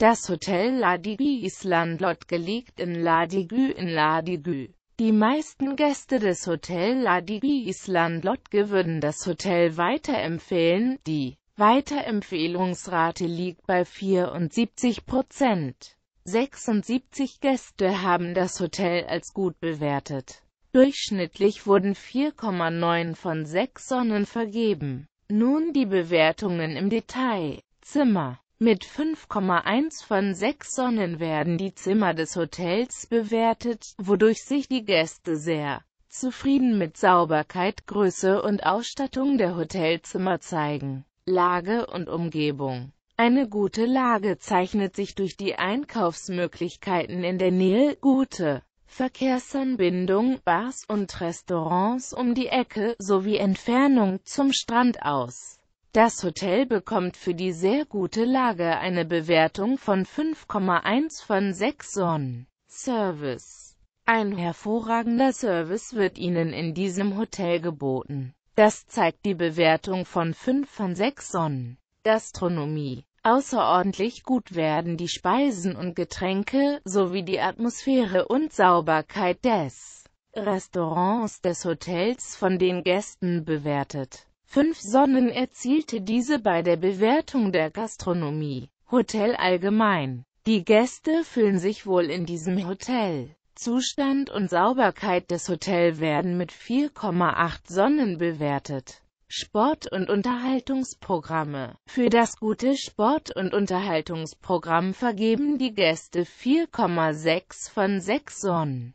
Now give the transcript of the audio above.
Das Hotel Ladigü Islandlot liegt in Ladigü in Ladigü. Die meisten Gäste des Hotel Ladigü Islandlot würden das Hotel weiterempfehlen, die Weiterempfehlungsrate liegt bei 74 Prozent. 76 Gäste haben das Hotel als gut bewertet. Durchschnittlich wurden 4,9 von 6 Sonnen vergeben. Nun die Bewertungen im Detail. Zimmer mit 5,1 von 6 Sonnen werden die Zimmer des Hotels bewertet, wodurch sich die Gäste sehr zufrieden mit Sauberkeit, Größe und Ausstattung der Hotelzimmer zeigen. Lage und Umgebung Eine gute Lage zeichnet sich durch die Einkaufsmöglichkeiten in der Nähe, gute Verkehrsanbindung, Bars und Restaurants um die Ecke sowie Entfernung zum Strand aus. Das Hotel bekommt für die sehr gute Lage eine Bewertung von 5,1 von 6 Sonnen. Service Ein hervorragender Service wird Ihnen in diesem Hotel geboten. Das zeigt die Bewertung von 5 von 6 Sonnen. Gastronomie Außerordentlich gut werden die Speisen und Getränke, sowie die Atmosphäre und Sauberkeit des Restaurants des Hotels von den Gästen bewertet. Fünf Sonnen erzielte diese bei der Bewertung der Gastronomie. Hotel allgemein. Die Gäste fühlen sich wohl in diesem Hotel. Zustand und Sauberkeit des Hotels werden mit 4,8 Sonnen bewertet. Sport- und Unterhaltungsprogramme. Für das gute Sport- und Unterhaltungsprogramm vergeben die Gäste 4,6 von 6 Sonnen.